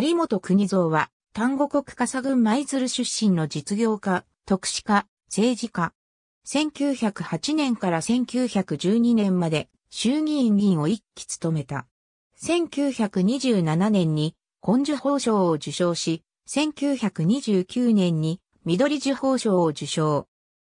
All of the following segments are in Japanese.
有本国蔵は、丹後国笠郡舞鶴出身の実業家、特殊家、政治家。1908年から1912年まで衆議院議員を一期務めた。1927年に根樹法賞を受賞し、1929年に緑樹法賞を受賞。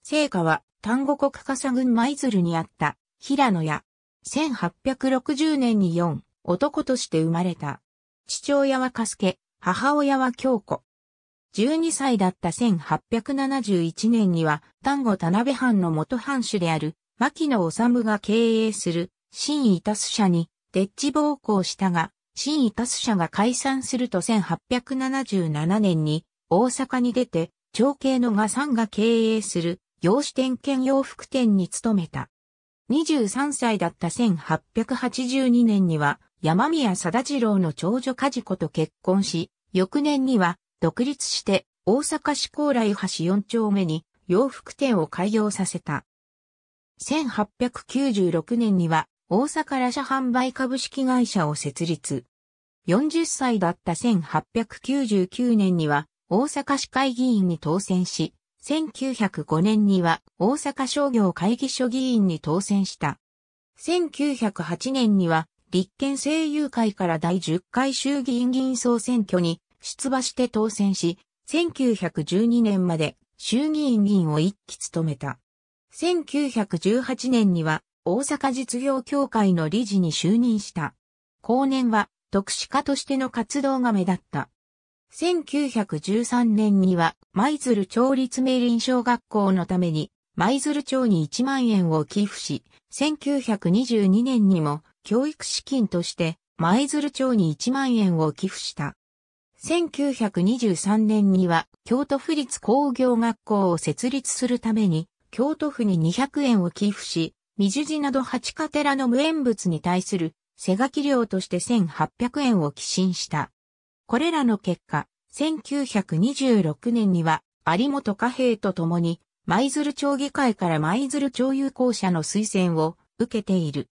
成果は丹後国笠郡舞鶴にあった平野屋。1860年に4男として生まれた。父親はカスケ、母親は京子。12歳だった1871年には、丹後田辺藩の元藩主である、牧野治が経営する、新イタス社に、デッチ暴行したが、新イタス社が解散すると1877年に、大阪に出て、長兄の賀さんが経営する、洋紙店兼洋服店に勤めた。23歳だった1882年には、山宮貞次郎の長女梶子と結婚し、翌年には独立して大阪市高麗橋4丁目に洋服店を開業させた。1896年には大阪ラ社販売株式会社を設立。40歳だった1899年には大阪市会議員に当選し、1905年には大阪商業会議所議員に当選した。1908年には立憲政友会から第10回衆議院議員総選挙に出馬して当選し、1912年まで衆議院議員を一期務めた。1918年には大阪実業協会の理事に就任した。後年は特殊家としての活動が目立った。1913年には舞鶴町立明林小学校のために舞鶴町に1万円を寄付し、1922年にも教育資金として舞鶴町に1万円を寄付した。1923年には京都府立工業学校を設立するために京都府に200円を寄付し、未樹寺など八カ寺の無縁物に対する瀬書き料として1800円を寄進した。これらの結果、1926年には有本貨幣と共に舞鶴町議会から舞鶴町有効者の推薦を受けている。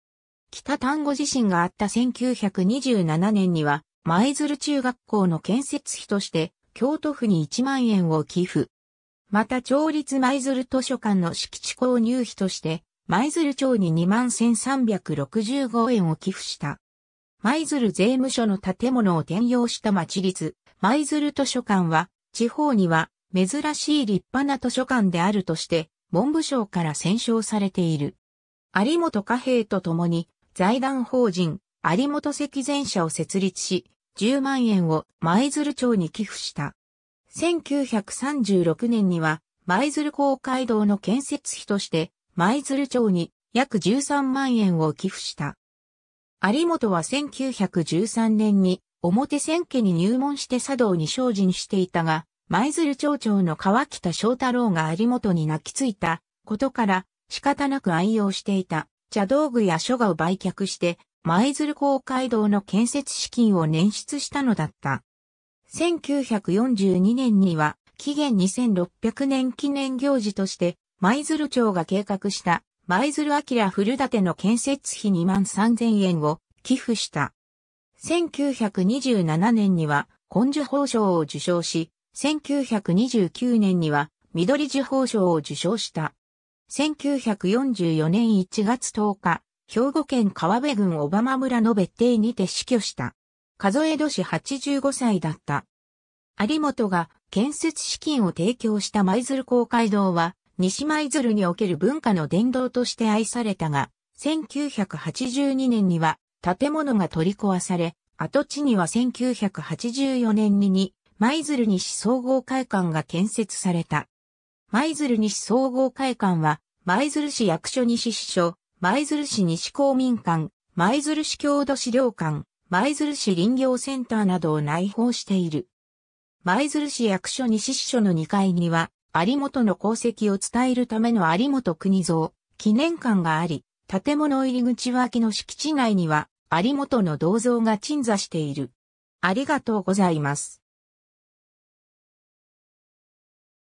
北丹後地震があった1927年には、舞鶴中学校の建設費として、京都府に1万円を寄付。また、町立舞鶴図書館の敷地購入費として、舞鶴町に2万1365円を寄付した。舞鶴税務署の建物を転用した町立、舞鶴図書館は、地方には珍しい立派な図書館であるとして、文部省から選奨されている。有本貨幣と共に、財団法人有本赤前社を設立し、10万円を舞鶴町に寄付した。1936年には舞鶴公会堂の建設費として舞鶴町に約13万円を寄付した。有本は1913年に表千家に入門して茶道に精進していたが、舞鶴町長の川北翔太郎が有本に泣きついたことから仕方なく愛用していた。茶道具や書画を売却して、舞鶴公会堂の建設資金を捻出したのだった。1942年には、紀元2600年記念行事として、舞鶴町が計画した舞鶴明古館の建設費2万3000円を寄付した。1927年には根樹法賞を受賞し、1929年には緑樹法賞を受賞した。1944年1月10日、兵庫県川辺郡小浜村の別邸にて死去した。数え年85歳だった。有本が建設資金を提供した舞鶴公会堂は、西舞鶴における文化の殿堂として愛されたが、1982年には建物が取り壊され、跡地には1984年にに舞鶴西総合会館が建設された。舞鶴西総合会館は舞鶴市役所西支所、舞鶴市西公民館、舞鶴市郷土資料館、舞鶴市林業センターなどを内包している。舞鶴市役所西支所の2階には、有本の功績を伝えるための有本国像、記念館があり、建物入り口脇の敷地内には、有本の銅像が鎮座している。ありがとうございます。